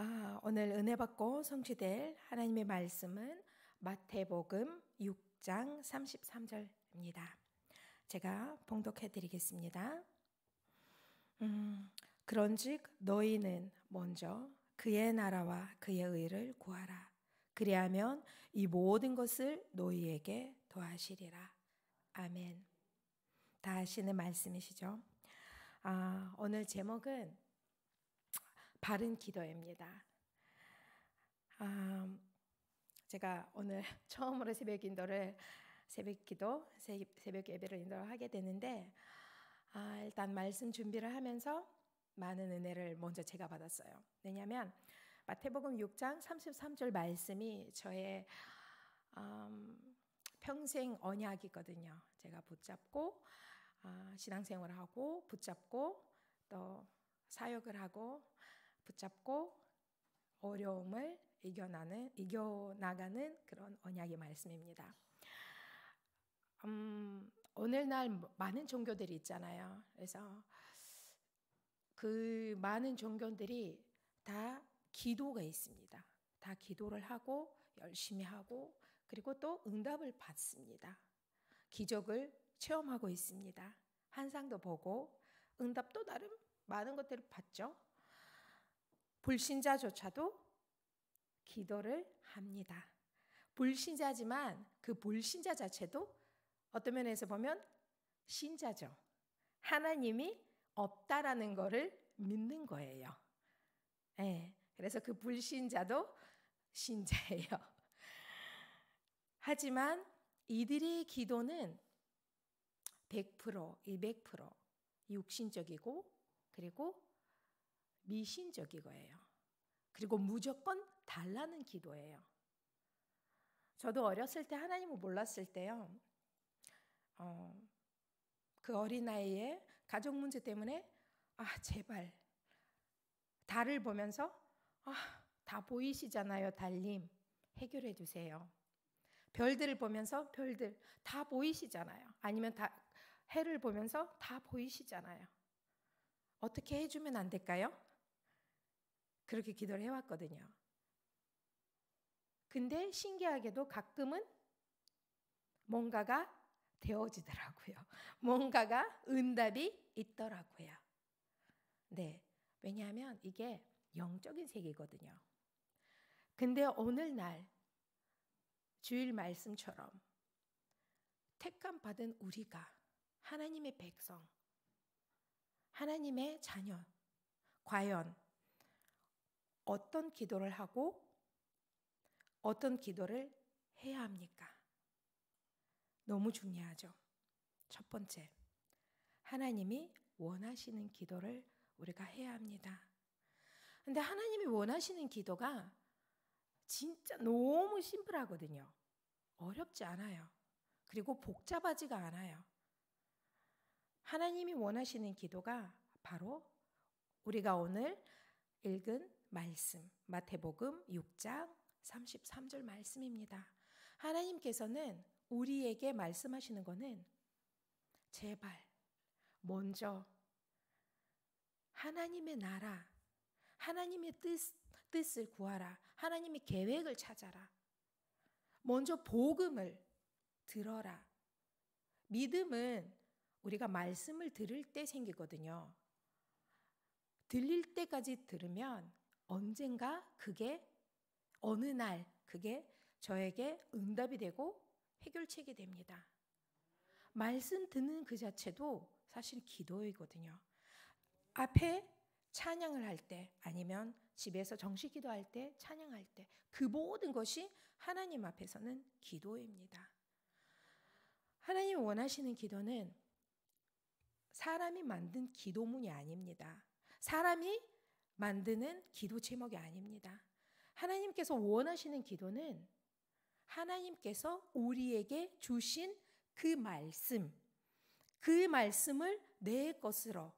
아, 오늘 은혜 받고 성취될 하나님의 말씀은 마태복음 6장 33절입니다. 제가 봉독해 드리겠습니다. 음, 그런즉 너희는 먼저 그의 나라와 그의 의를 구하라. 그리하면 이 모든 것을 너희에게 더하시리라. 아멘. 다 하시는 말씀이시죠? 아, 오늘 제목은 바른 기도입니다. 아, 제가 오늘 처음으로 새벽 인도를 새벽 기도, 새벽 예배를 인도하게 되는데 아, 일단 말씀 준비를 하면서 많은 은혜를 먼저 제가 받았어요. 왜냐하면 마태복음 6장 33절 말씀이 저의 음, 평생 언약이거든요. 제가 붙잡고 어, 아, 신앙생활을 하고 붙잡고 또 사역을 하고 붙잡고 어려움을 이겨나는 이겨나가는 그런 언약의 말씀입니다. 음, 오늘날 많은 종교들이 있잖아요. 그래서 그 많은 종교들이 다 기도가 있습니다. 다 기도를 하고 열심히 하고 그리고 또 응답을 받습니다. 기적을 체험하고 있습니다. 환상도 보고 응답도 나름 많은 것들을 봤죠. 불신자조차도 기도를 합니다. 불신자지만 그 불신자 자체도 어떤 면에서 보면 신자죠. 하나님이 없다라는 거를 믿는 거예요. 네, 그래서 그 불신자도 신자예요. 하지만 이들의 기도는 100%, 200% 육신적이고 그리고 미신적인 거예요. 그리고 무조건 달라는 기도예요. 저도 어렸을 때 하나님을 몰랐을 때요. 어, 그 어린 나이에 가족 문제 때문에 아 제발 달을 보면서 아 다 보이시잖아요 달님 해결해 주세요. 별들을 보면서 별들 다 보이시잖아요. 아니면 다 해를 보면서 다 보이시잖아요. 어떻게 해주면 안 될까요? 그렇게 기도를 해왔거든요. 근데 신기하게도 가끔은 뭔가가 되어지더라고요. 뭔가가 응답이 있더라고요. 네. 왜냐하면 이게 영적인 세계거든요. 근데 오늘날 주일 말씀처럼 택감 받은 우리가 하나님의 백성, 하나님의 자녀, 과연 어떤 기도를 하고 어떤 기도를 해야 합니까? 너무 중요하죠. 첫 번째, 하나님이 원하시는 기도를 우리가 해야 합니다. 근데 하나님이 원하시는 기도가 진짜 너무 심플하거든요. 어렵지 않아요. 그리고 복잡하지가 않아요. 하나님이 원하시는 기도가 바로 우리가 오늘 읽은 말씀, 마태복음 6장 33절 말씀입니다. 하나님께서는 우리에게 말씀하시는 것은 제발 먼저 하나님의 나라, 하나님의 뜻, 뜻을 구하라, 하나님의 계획을 찾아라, 먼저 복음을 들어라. 믿음은 우리가 말씀을 들을 때 생기거든요. 들릴 때까지 들으면 언젠가 그게 어느 날 그게 저에게 응답이 되고 해결책이 됩니다. 말씀 듣는 그 자체도 사실 기도이거든요. 앞에 찬양을 할 때 아니면 집에서 정식 기도할 때 찬양할 때 그 모든 것이 하나님 앞에서는 기도입니다. 하나님 원하시는 기도는 사람이 만든 기도문이 아닙니다. 사람이 만드는 기도 제목이 아닙니다. 하나님께서 원하시는 기도는 하나님께서 우리에게 주신 그 말씀, 그 말씀을 내 것으로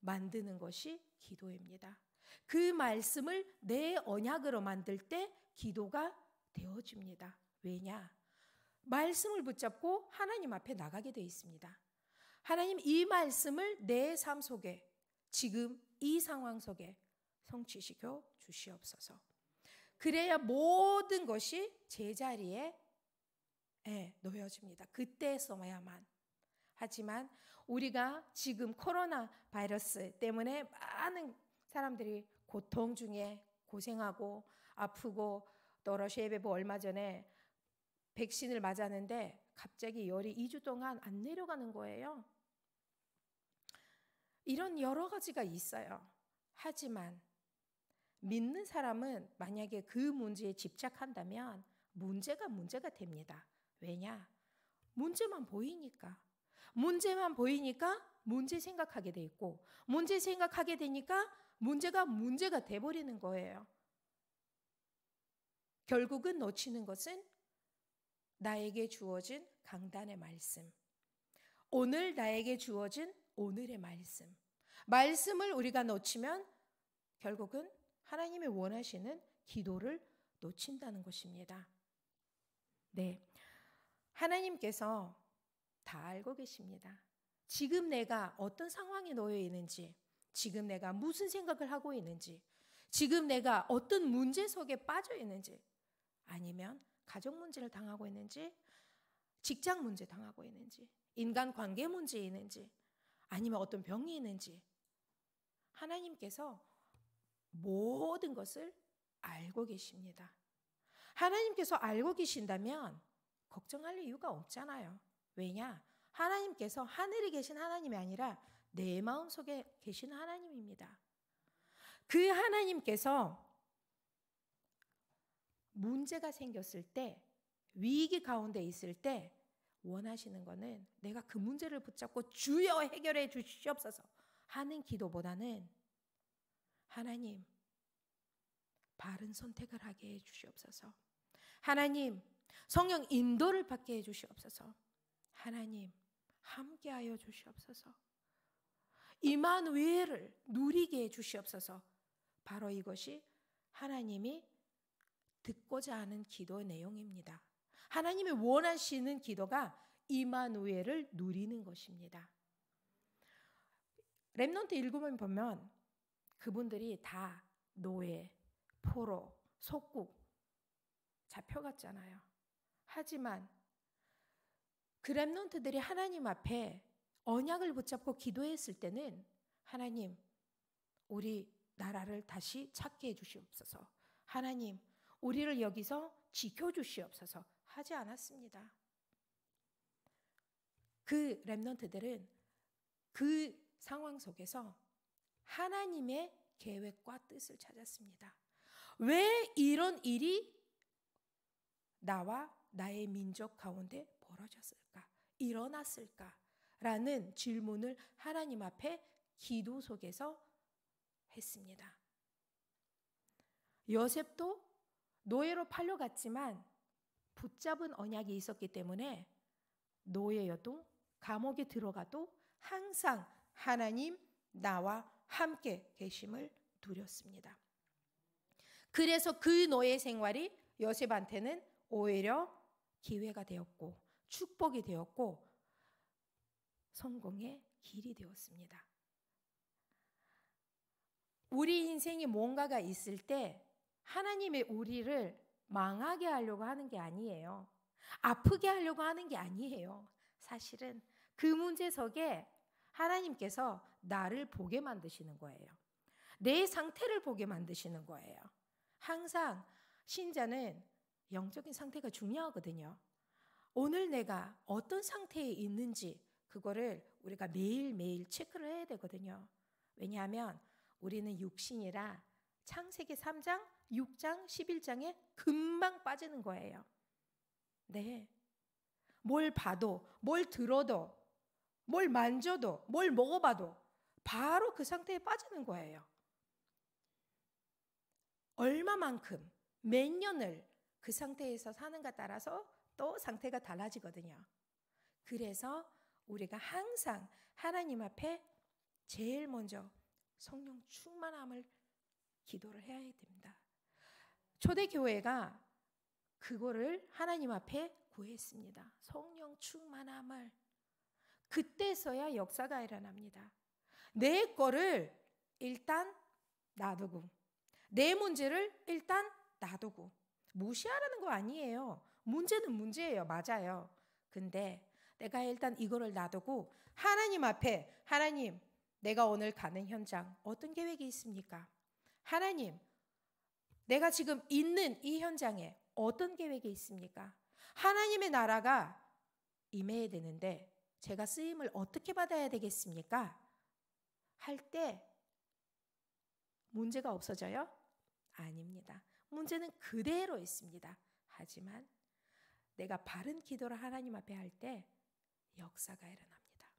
만드는 것이 기도입니다. 그 말씀을 내 언약으로 만들 때 기도가 되어집니다. 왜냐? 말씀을 붙잡고 하나님 앞에 나가게 되어 있습니다. 하나님 이 말씀을 내 삶 속에 지금 이 상황 속에 성취시켜 주시옵소서. 그래야 모든 것이 제자리에 예, 놓여집니다. 그때 써야만. 하지만 우리가 지금 코로나 바이러스 때문에 많은 사람들이 고통 중에 고생하고 아프고 또 러시아 예부 얼마 전에 백신을 맞았는데 갑자기 열이 2주 동안 안 내려가는 거예요. 이런 여러 가지가 있어요. 하지만 믿는 사람은 만약에 그 문제에 집착한다면 문제가 문제가 됩니다. 왜냐? 문제만 보이니까. 문제만 보이니까 문제 생각하게 돼 있고, 문제 생각하게 되니까 문제가 문제가 돼버리는 거예요. 결국은 놓치는 것은 나에게 주어진 강단의 말씀. 오늘 나에게 주어진 오늘의 말씀. 말씀을 우리가 놓치면 결국은 하나님이 원하시는 기도를 놓친다는 것입니다. 네. 하나님께서 다 알고 계십니다. 지금 내가 어떤 상황에 놓여 있는지, 지금 내가 무슨 생각을 하고 있는지, 지금 내가 어떤 문제 속에 빠져 있는지, 아니면 가족 문제를 당하고 있는지, 직장 문제 당하고 있는지, 인간 관계 문제 있는지, 아니면 어떤 병이 있는지, 하나님께서 모든 것을 알고 계십니다. 하나님께서 알고 계신다면 걱정할 이유가 없잖아요. 왜냐? 하나님께서 하늘에 계신 하나님이 아니라 내 마음 속에 계신 하나님입니다. 그 하나님께서 문제가 생겼을 때 위기 가운데 있을 때 원하시는 것은 내가 그 문제를 붙잡고 주여 해결해 주시옵소서 하는 기도보다는 하나님, 바른 선택을 하게 해 주시옵소서. 하나님, 성령 인도를 받게 해 주시옵소서. 하나님, 함께하여 주시옵소서. 이만 외를 누리게 해 주시옵소서. 바로 이것이 하나님이 듣고자 하는 기도 내용입니다. 하나님이 원하시는 기도가 이만우엘을 누리는 것입니다. 렘넌트 읽으면 보면 그분들이 다 노예, 포로, 속국 잡혀갔잖아요. 하지만 그랩넌트들이 하나님 앞에 언약을 붙잡고 기도했을 때는 하나님 우리 나라를 다시 찾게 해 주시옵소서. 하나님 우리를 여기서 지켜 주시옵소서 하지 않았습니다. 그 랩넌트들은 그 상황 속에서 하나님의 계획과 뜻을 찾았습니다. 왜 이런 일이 나와 나의 민족 가운데 벌어졌을까? 일어났을까? 라는 질문을 하나님 앞에 기도 속에서 했습니다. 요셉도 노예로 팔려갔지만 붙잡은 언약이 있었기 때문에 노예여도 감옥에 들어가도 항상 하나님 나와 함께 계심을 누렸습니다. 그래서 그 노예 생활이 요셉한테는 오히려 기회가 되었고 축복이 되었고 성공의 길이 되었습니다. 우리 인생이 뭔가가 있을 때 하나님의 우리를 망하게 하려고 하는 게 아니에요. 아프게 하려고 하는 게 아니에요. 사실은 그 문제 속에 하나님께서 나를 보게 만드시는 거예요. 내 상태를 보게 만드시는 거예요. 항상 신자는 영적인 상태가 중요하거든요. 오늘 내가 어떤 상태에 있는지 그거를 우리가 매일매일 체크를 해야 되거든요. 왜냐하면 우리는 육신이라 창세기 3장, 6장, 11장에 금방 빠지는 거예요. 네. 뭘 봐도, 뭘 들어도, 뭘 만져도, 뭘 먹어봐도 바로 그 상태에 빠지는 거예요. 얼마만큼, 몇 년을 그 상태에서 사는가 따라서 또 상태가 달라지거든요. 그래서 우리가 항상 하나님 앞에 제일 먼저 성령 충만함을 기도를 해야 됩니다. 초대교회가 그거를 하나님 앞에 구했습니다. 성령 충만함을. 그때서야 역사가 일어납니다. 내 거를 일단 놔두고, 내 문제를 일단 놔두고, 무시하라는 거 아니에요. 문제는 문제예요. 맞아요. 근데 내가 일단 이거를 놔두고 하나님 앞에 하나님 내가 오늘 가는 현장 어떤 계획이 있습니까? 하나님 내가 지금 있는 이 현장에 어떤 계획이 있습니까? 하나님의 나라가 임해야 되는데 제가 쓰임을 어떻게 받아야 되겠습니까? 할 때 문제가 없어져요? 아닙니다. 문제는 그대로 있습니다. 하지만 내가 바른 기도를 하나님 앞에 할 때 역사가 일어납니다.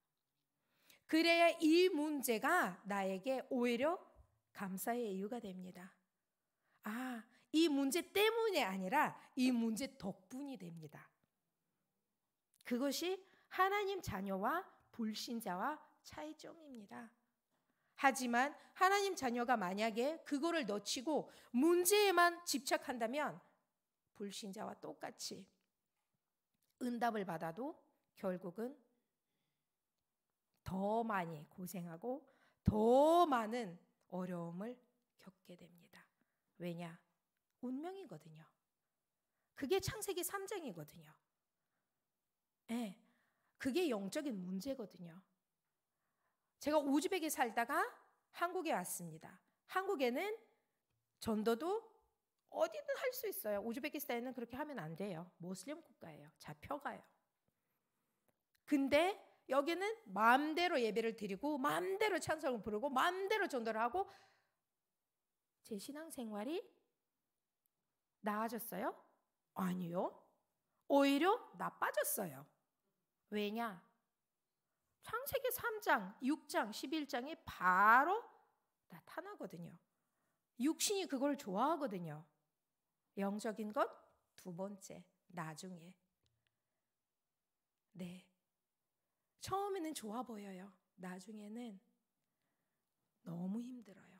그래야 이 문제가 나에게 오히려 감사의 이유가 됩니다. 아, 이 문제 때문이 아니라 이 문제 덕분이 됩니다. 그것이 하나님 자녀와 불신자와 차이점입니다. 하지만 하나님 자녀가 만약에 그거를 놓치고 문제에만 집착한다면 불신자와 똑같이 응답을 받아도 결국은 더 많이 고생하고 더 많은 어려움을 겪게 됩니다. 왜냐? 운명이거든요. 그게 창세기 3장이거든요. 예. 네. 그게 영적인 문제거든요. 제가 우즈벡에 살다가 한국에 왔습니다. 한국에는 전도도 어디든 할 수 있어요. 우즈베키스탄에는 그렇게 하면 안 돼요. 모슬림 국가예요. 잡혀가요. 근데 여기는 마음대로 예배를 드리고 마음대로 찬송을 부르고 마음대로 전도를 하고 제 신앙생활이 나아졌어요? 아니요. 오히려 나빠졌어요. 왜냐? 창세기 3장, 6장, 11장이 바로 나타나거든요. 육신이 그걸 좋아하거든요. 영적인 것 두 번째, 나중에. 네. 처음에는 좋아 보여요. 나중에는 너무 힘들어요.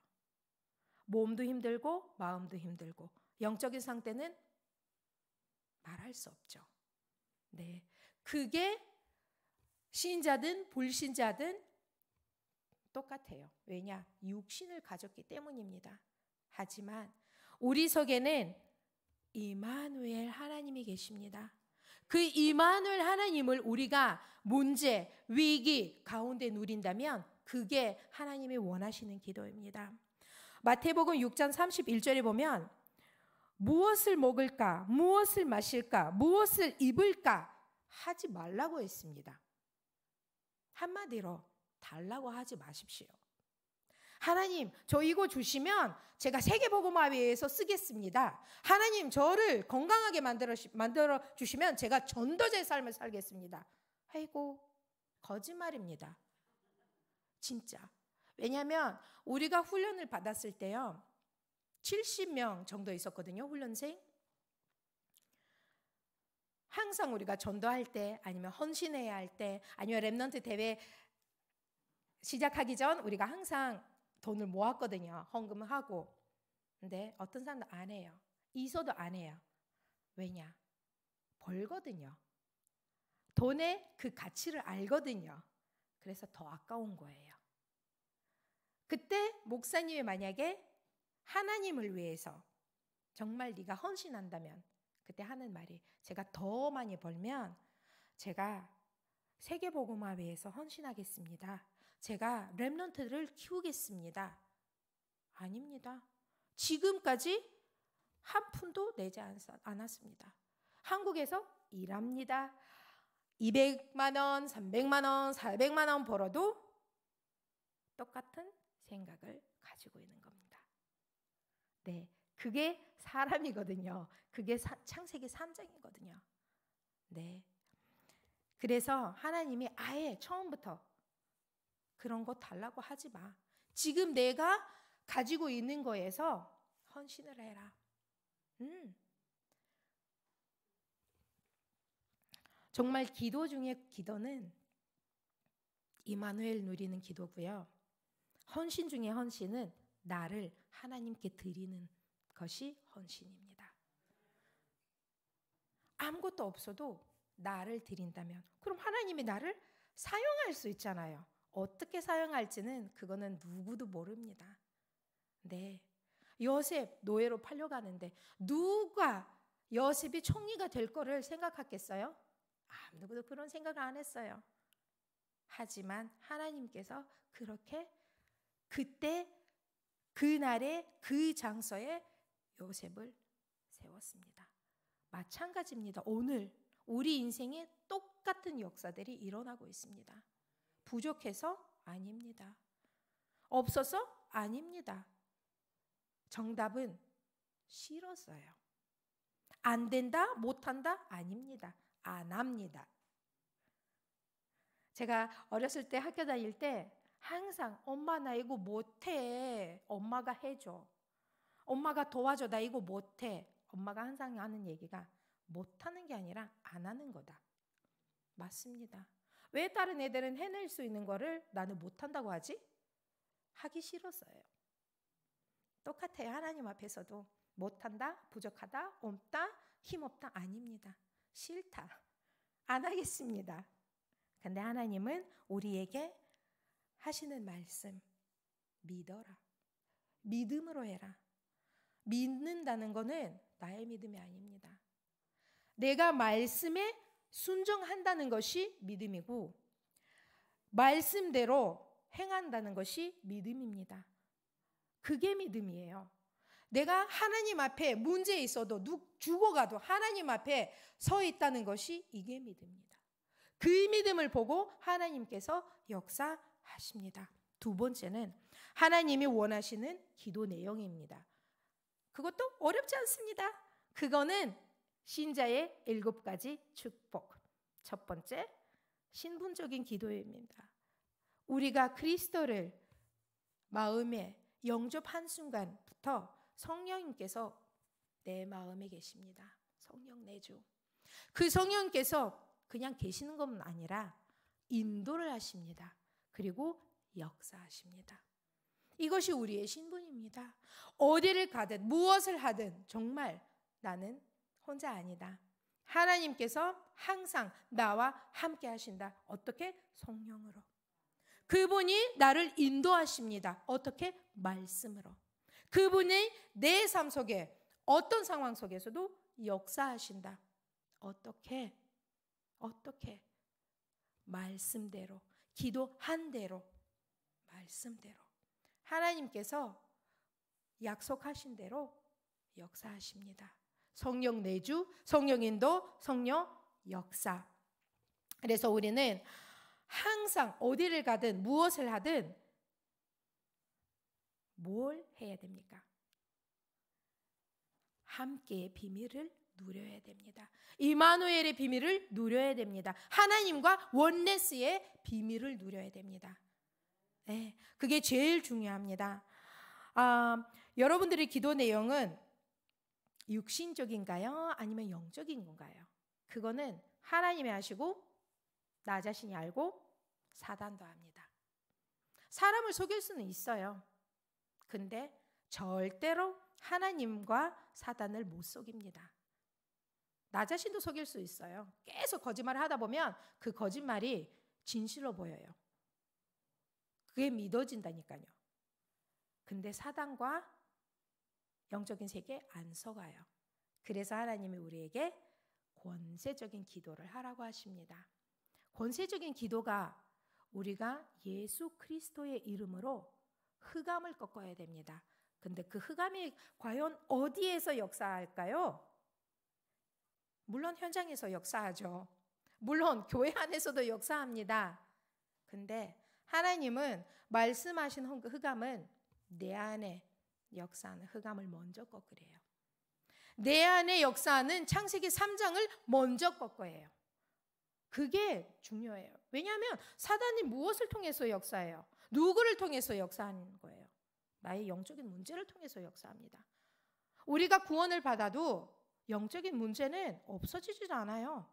몸도 힘들고 마음도 힘들고 영적인 상태는 말할 수 없죠. 네. 그게 신자든 불신자든 똑같아요. 왜냐? 육신을 가졌기 때문입니다. 하지만 우리 속에는 이마누엘 하나님이 계십니다. 그 이마누엘 하나님을 우리가 문제, 위기 가운데 누린다면 그게 하나님이 원하시는 기도입니다. 마태복음 6장 31절에 보면 무엇을 먹을까, 무엇을 마실까, 무엇을 입을까 하지 말라고 했습니다. 한마디로 달라고 하지 마십시오. 하나님, 저 이거 주시면 제가 세계보고마비에서 쓰겠습니다. 하나님, 저를 건강하게 만들어, 만들어 주시면 제가 전도제 삶을 살겠습니다. 아이고, 거짓말입니다. 진짜. 왜냐하면 우리가 훈련을 받았을 때요. 70명 정도 있었거든요, 훈련생. 항상 우리가 전도할 때 아니면 헌신해야 할 때 아니면 랩넌트 대회 시작하기 전 우리가 항상 돈을 모았거든요. 헌금을 하고. 근데 어떤 사람도 안 해요. 이어도안 해요. 왜냐? 벌거든요. 돈의 그 가치를 알거든요. 그래서 더 아까운 거예요. 그때 목사님이 만약에 하나님을 위해서 정말 네가 헌신한다면 그때 하는 말이 제가 더 많이 벌면 제가 세계보고마 위에서 헌신하겠습니다. 제가 랩런트를 키우겠습니다. 아닙니다. 지금까지 한 푼도 내지 않았습니다. 한국에서 일합니다. 200만 원, 300만 원, 400만 원 벌어도 똑같은 생각을 가지고 있는 겁니다. 네. 그게 사람이거든요. 그게 사, 창세기 3장이거든요. 네. 그래서 하나님이 아예 처음부터 그런 거 달라고 하지 마. 지금 내가 가지고 있는 거에서 헌신을 해라. 음. 정말 기도 중에 기도는 이마누엘 누리는 기도고요. 헌신 중에 헌신은 나를 하나님께 드리는 그것이 헌신입니다. 아무것도 없어도 나를 드린다면 그럼 하나님이 나를 사용할 수 있잖아요. 어떻게 사용할지는 그거는 누구도 모릅니다. 네. 요셉 노예로 팔려가는데 누가 요셉이 총리가 될 거를 생각했겠어요? 아무도 그런 생각을 안 했어요. 하지만 하나님께서 그렇게 그때 그날의 그 장소에 요셉을 세웠습니다. 마찬가지입니다. 오늘 우리 인생에 똑같은 역사들이 일어나고 있습니다. 부족해서 아닙니다. 없어서 아닙니다. 정답은 싫었어요. 안 된다, 못한다, 아닙니다. 안 합니다. 제가 어렸을 때 학교 다닐 때 항상 엄마 나 이거 못해. 엄마가 해줘. 엄마가 도와줘 나 이거 못해. 엄마가 항상 하는 얘기가 못하는 게 아니라 안 하는 거다. 맞습니다. 왜 다른 애들은 해낼 수 있는 거를 나는 못한다고 하지? 하기 싫었어요. 똑같아요. 하나님 앞에서도 못한다, 부족하다, 없다, 힘없다 아닙니다. 싫다. 안 하겠습니다. 근데 하나님은 우리에게 하시는 말씀 믿어라. 믿음으로 해라. 믿는다는 것은 나의 믿음이 아닙니다. 내가 말씀에 순종한다는 것이 믿음이고 말씀대로 행한다는 것이 믿음입니다. 그게 믿음이에요. 내가 하나님 앞에 문제 있어도 죽어가도 하나님 앞에 서 있다는 것이 이게 믿음입니다. 그 믿음을 보고 하나님께서 역사하십니다. 두 번째는 하나님이 원하시는 기도 내용입니다. 그것도 어렵지 않습니다. 그거는 신자의 일곱 가지 축복. 첫 번째, 신분적인 기도입니다. 우리가 그리스도를 마음에 영접한 순간부터 성령님께서 내 마음에 계십니다. 성령 내주. 그 성령께서 그냥 계시는 건 아니라 인도를 하십니다. 그리고 역사하십니다. 이것이 우리의 신분입니다. 어디를 가든 무엇을 하든 정말 나는 혼자 아니다. 하나님께서 항상 나와 함께 하신다. 어떻게? 성령으로. 그분이 나를 인도하십니다. 어떻게? 말씀으로. 그분이 내 삶 속에 어떤 상황 속에서도 역사하신다. 어떻게? 어떻게? 말씀대로. 기도한 대로. 말씀대로. 하나님께서 약속하신 대로 역사하십니다. 성령 내주, 성령 인도, 성령 역사. 그래서 우리는 항상 어디를 가든 무엇을 하든 뭘 해야 됩니까? 함께의 비밀을 누려야 됩니다. 이마누엘의 비밀을 누려야 됩니다. 하나님과 원네스의 비밀을 누려야 됩니다. 네, 그게 제일 중요합니다. 아, 여러분들의 기도 내용은 육신적인가요? 아니면 영적인 건가요? 그거는 하나님이 아시고 나 자신이 알고 사단도 합니다. 사람을 속일 수는 있어요. 근데 절대로 하나님과 사단을 못 속입니다. 나 자신도 속일 수 있어요. 계속 거짓말을 하다 보면 그 거짓말이 진실로 보여요. 그게 믿어진다니까요. 근데 사단과 영적인 세계 안 속아요. 그래서 하나님이 우리에게 권세적인 기도를 하라고 하십니다. 권세적인 기도가 우리가 예수 그리스도의 이름으로 흑암을 꺾어야 됩니다. 근데 그 흑암이 과연 어디에서 역사할까요? 물론 현장에서 역사하죠. 물론 교회 안에서도 역사합니다. 근데 하나님은 말씀하신 그 흑암은 내 안에 역사하는 흑암을 먼저 꺾으래요. 내 안에 역사하는 창세기 3장을 먼저 꺾어요. 그게 중요해요. 왜냐하면 사단이 무엇을 통해서 역사해요? 누구를 통해서 역사하는 거예요? 나의 영적인 문제를 통해서 역사합니다. 우리가 구원을 받아도 영적인 문제는 없어지지 않아요.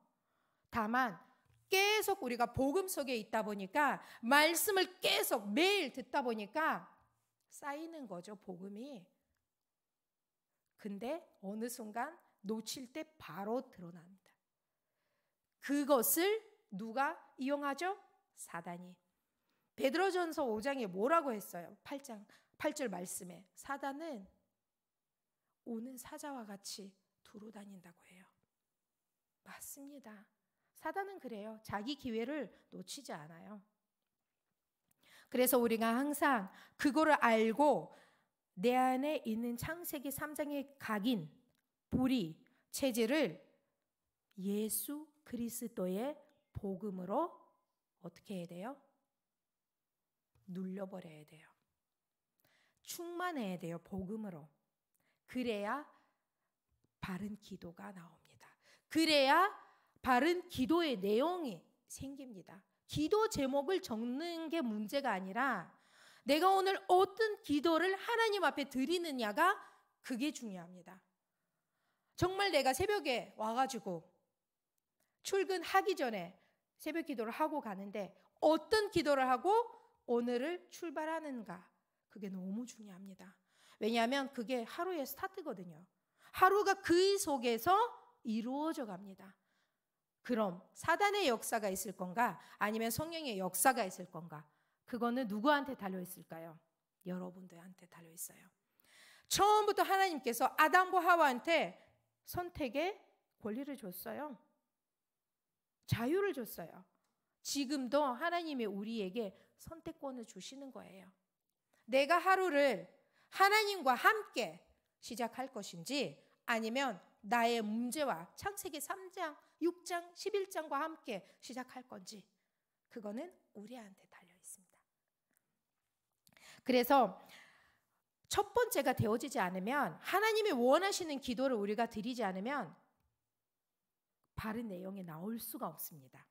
다만 계속 우리가 복음 속에 있다 보니까 말씀을 계속 매일 듣다 보니까 쌓이는 거죠, 복음이. 근데 어느 순간 놓칠 때 바로 드러납니다. 그것을 누가 이용하죠? 사단이. 베드로전서 5장에 뭐라고 했어요? 8장 8절 말씀에 사단은 오는 사자와 같이 두루 다닌다고 해요. 맞습니다. 사단은 그래요. 자기 기회를 놓치지 않아요. 그래서 우리가 항상 그거를 알고 내 안에 있는 창세기 3장의 각인, 보리, 체질을 예수 그리스도의 복음으로 어떻게 해야 돼요? 눌려버려야 돼요. 충만해야 돼요, 복음으로. 그래야 바른 기도가 나옵니다. 그래야 바른 기도의 내용이 생깁니다. 기도 제목을 적는 게 문제가 아니라 내가 오늘 어떤 기도를 하나님 앞에 드리느냐가 그게 중요합니다. 정말 내가 새벽에 와가지고 출근하기 전에 새벽 기도를 하고 가는데 어떤 기도를 하고 오늘을 출발하는가 그게 너무 중요합니다. 왜냐하면 그게 하루의 스타트거든요. 하루가 그 속에서 이루어져 갑니다. 그럼 사단의 역사가 있을 건가? 아니면 성령의 역사가 있을 건가? 그거는 누구한테 달려 있을까요? 여러분들한테 달려 있어요. 처음부터 하나님께서 아담과 하와한테 선택의 권리를 줬어요. 자유를 줬어요. 지금도 하나님이 우리에게 선택권을 주시는 거예요. 내가 하루를 하나님과 함께 시작할 것인지 아니면 나의 문제와 창세기 3장, 6장, 11장과 함께 시작할 건지 그거는 우리한테 달려 있습니다. 그래서 첫 번째가 되어지지 않으면 하나님이 원하시는 기도를 우리가 드리지 않으면 바른 내용이 나올 수가 없습니다.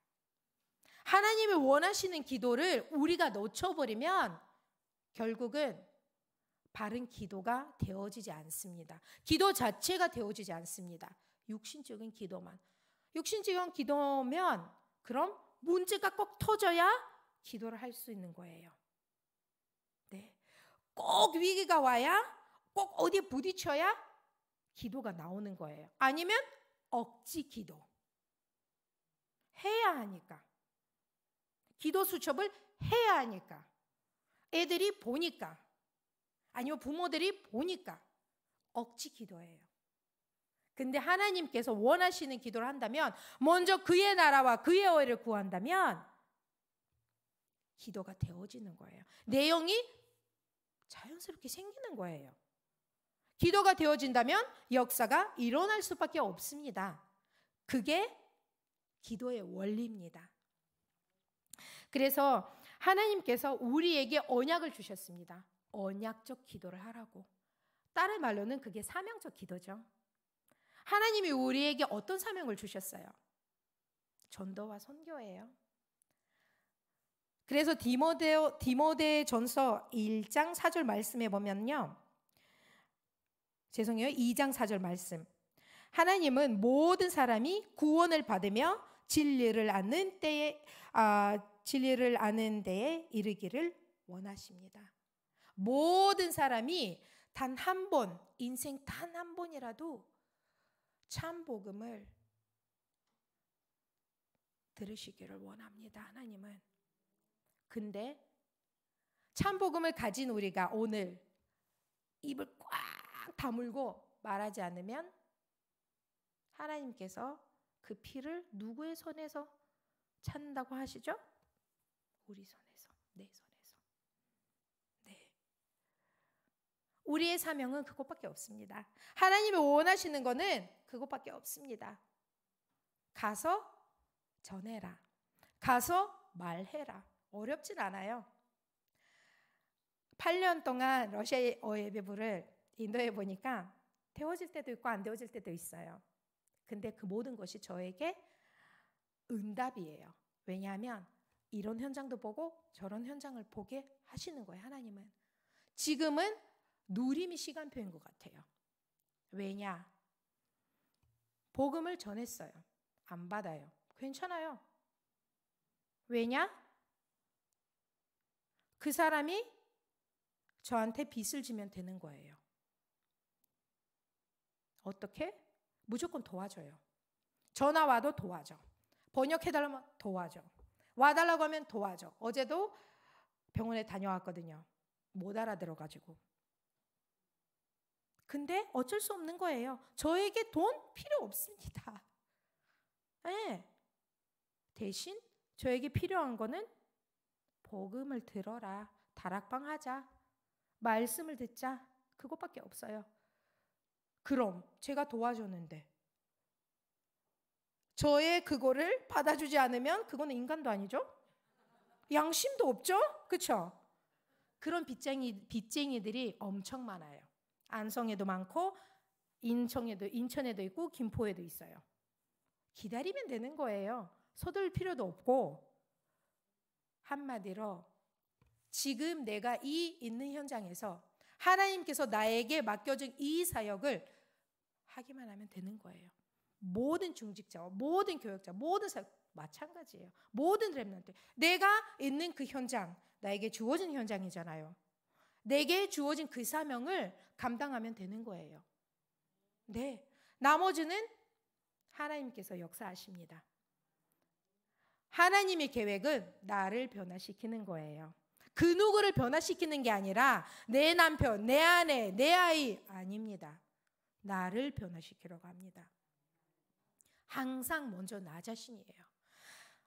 하나님이 원하시는 기도를 우리가 놓쳐버리면 결국은 바른 기도가 되어지지 않습니다. 기도 자체가 되어지지 않습니다. 육신적인 기도만. 육신적인 기도면 그럼 문제가 꼭 터져야 기도를 할 수 있는 거예요. 네. 꼭 위기가 와야 꼭 어디에 부딪혀야 기도가 나오는 거예요. 아니면 억지 기도. 해야 하니까. 기도 수첩을 해야 하니까. 애들이 보니까. 아니면 부모들이 보니까 억지 기도예요. 근데 하나님께서 원하시는 기도를 한다면 먼저 그의 나라와 그의 어혜를 구한다면 기도가 되어지는 거예요. 내용이 자연스럽게 생기는 거예요. 기도가 되어진다면 역사가 일어날 수밖에 없습니다. 그게 기도의 원리입니다. 그래서 하나님께서 우리에게 언약을 주셨습니다. 언약적 기도를 하라고. 다른 말로는 그게 사명적 기도죠. 하나님이 우리에게 어떤 사명을 주셨어요? 전도와 선교예요. 그래서 디모데오, 디모데 전서 1장 4절 말씀에 보면요. 죄송해요. 2장 4절 말씀. 하나님은 모든 사람이 구원을 받으며 진리를 아는 때에 아, 진리를 아는 데에 이르기를 원하십니다. 모든 사람이 단 한 번, 인생 단 한 번이라도 참 복음을 들으시기를 원합니다. 하나님은. 근데 참 복음을 가진 우리가 오늘 입을 꽉 다물고 말하지 않으면 하나님께서 그 피를 누구의 손에서 찾는다고 하시죠? 우리 손에서, 내 손. 우리의 사명은 그것밖에 없습니다. 하나님이 원하시는 것은 그것밖에 없습니다. 가서 전해라. 가서 말해라. 어렵진 않아요. 8년 동안 러시아어 예배부를 인도해 보니까 되어질 때도 있고 안 되어질 때도 있어요. 근데 그 모든 것이 저에게 응답이에요. 왜냐하면 이런 현장도 보고 저런 현장을 보게 하시는 거예요, 하나님은. 지금은 누림이 시간표인 것 같아요. 왜냐? 복음을 전했어요. 안 받아요. 괜찮아요. 왜냐? 그 사람이 저한테 빚을 지면 되는 거예요. 어떻게? 무조건 도와줘요. 전화 와도 도와줘. 번역해달라면 도와줘. 와달라고 하면 도와줘. 어제도 병원에 다녀왔거든요. 못 알아들어가지고. 근데 어쩔 수 없는 거예요. 저에게 돈 필요 없습니다. 네. 대신 저에게 필요한 거는 복음을 들어라. 다락방 하자. 말씀을 듣자. 그것밖에 없어요. 그럼 제가 도와줬는데 저의 그거를 받아주지 않으면 그거는 인간도 아니죠? 양심도 없죠? 그렇죠? 그런 빚쟁이 빚쟁이들이 엄청 많아요. 안성에도 많고 인천에도 인천에도 있고 김포에도 있어요. 기다리면 되는 거예요. 서둘 필요도 없고 한마디로 지금 내가 이 있는 현장에서 하나님께서 나에게 맡겨준 이 사역을 하기만 하면 되는 거예요. 모든 중직자와 모든 교역자, 모든 사역 마찬가지예요. 모든 렘넌트 내가 있는 그 현장, 나에게 주어진 현장이잖아요. 내게 주어진 그 사명을 감당하면 되는 거예요. 네. 나머지는 하나님께서 역사하십니다. 하나님의 계획은 나를 변화시키는 거예요. 그 누구를 변화시키는 게 아니라 내 남편, 내 아내, 내 아이 아닙니다. 나를 변화시키려고 합니다. 항상 먼저 나 자신이에요.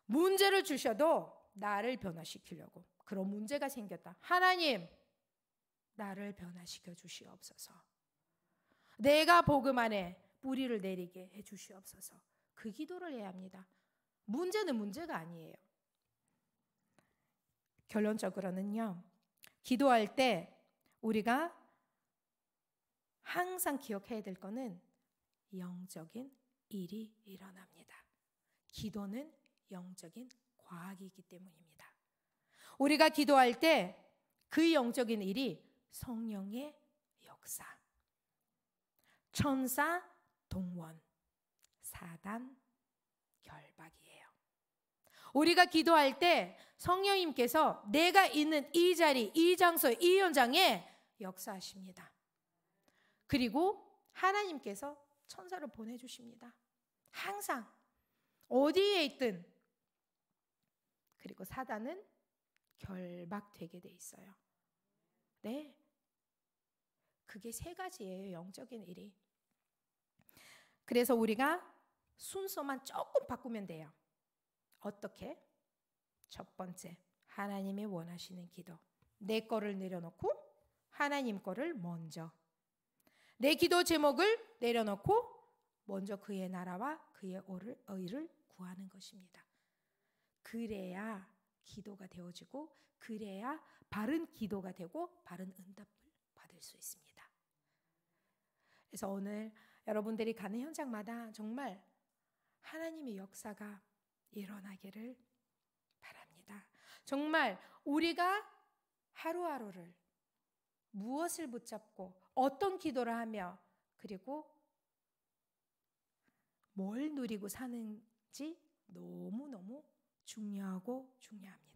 문제를 주셔도 나를 변화시키려고. 그런 문제가 생겼다. 하나님, 나를 변화시켜 주시옵소서. 내가 복음 안에 뿌리를 내리게 해 주시옵소서. 그 기도를 해야 합니다. 문제는 문제가 아니에요. 결론적으로는요. 기도할 때 우리가 항상 기억해야 될 것은 영적인 일이 일어납니다. 기도는 영적인 과학이기 때문입니다. 우리가 기도할 때 그 영적인 일이 성령의 역사. 천사 동원. 사단 결박이에요. 우리가 기도할 때 성령님께서 내가 있는 이 자리, 이 장소, 이 현장에 역사하십니다. 그리고 하나님께서 천사를 보내주십니다. 항상 어디에 있든 그리고 사단은 결박되게 돼 있어요. 네. 그게 세 가지예요. 영적인 일이. 그래서 우리가 순서만 조금 바꾸면 돼요. 어떻게? 첫 번째, 하나님이 원하시는 기도. 내 거를 내려놓고 하나님 거를 먼저. 내 기도 제목을 내려놓고 먼저 그의 나라와 그의 의를 구하는 것입니다. 그래야 기도가 되어지고 그래야 바른 기도가 되고 바른 응답을 받을 수 있습니다. 그래서 오늘 여러분들이 가는 현장마다 정말 하나님의 역사가 일어나기를 바랍니다. 정말 우리가 하루하루를 무엇을 붙잡고 어떤 기도를 하며 그리고 뭘 누리고 사는지 너무너무 중요하고 중요합니다.